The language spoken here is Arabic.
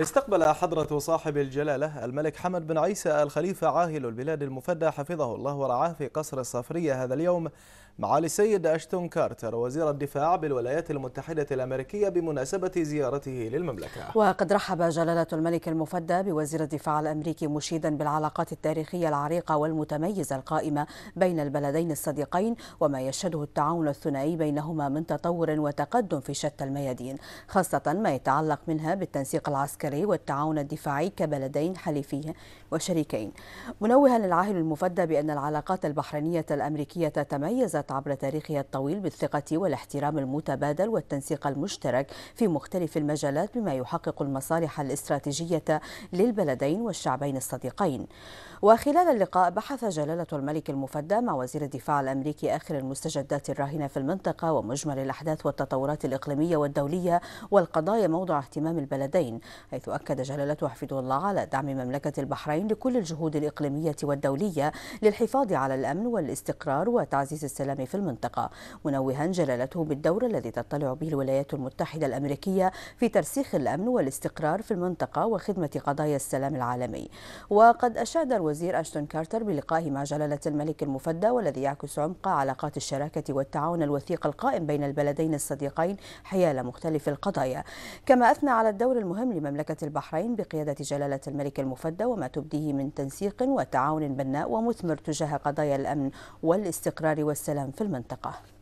استقبل حضرة صاحب الجلالة الملك حمد بن عيسى الخليفة عاهل البلاد المفدى حفظه الله ورعاه في قصر الصفرية هذا اليوم معالي السيد أشتون كارتر وزير الدفاع بالولايات المتحدة الأمريكية بمناسبة زيارته للمملكة وقد رحب جلالة الملك المفدى بوزير الدفاع الأمريكي مشيدا بالعلاقات التاريخية العريقة والمتميزة القائمة بين البلدين الصديقين وما يشهده التعاون الثنائي بينهما من تطور وتقدم في شتى الميادين خاصة ما يتعلق منها بالتنسيق العسكري العسكري والتعاون الدفاعي كبلدين حليفين وشريكين منوها للعاهل المفدى بأن العلاقات البحرينية الأمريكية تميزت عبر تاريخها الطويل بالثقة والاحترام المتبادل والتنسيق المشترك في مختلف المجالات بما يحقق المصالح الاستراتيجية للبلدين والشعبين الصديقين وخلال اللقاء بحث جلالة الملك المفدى مع وزير الدفاع الأمريكي آخر المستجدات الراهنة في المنطقة ومجمل الأحداث والتطورات الإقليمية والدولية والقضايا موضع اهتمام البلدين حيث أكد جلالته حفظه الله على دعم مملكة البحرين لكل الجهود الإقليمية والدولية للحفاظ على الأمن والاستقرار وتعزيز السلام في المنطقة منوها جلالته بالدور الذي تطلع به الولايات المتحدة الأمريكية في ترسيخ الأمن والاستقرار في المنطقة وخدمة قضايا السلام العالمي وقد أشاد الوزير أشتون كارتر بلقائه مع جلالة الملك المفدى والذي يعكس عمق علاقات الشراكة والتعاون الوثيق القائم بين البلدين الصديقين حيال مختلف القضايا كما أثنى على الدور المهم لمملكة مملكة البحرين بقيادة جلالة الملك المفدى وما تبديه من تنسيق وتعاون بناء ومثمر تجاه قضايا الأمن والاستقرار والسلام في المنطقة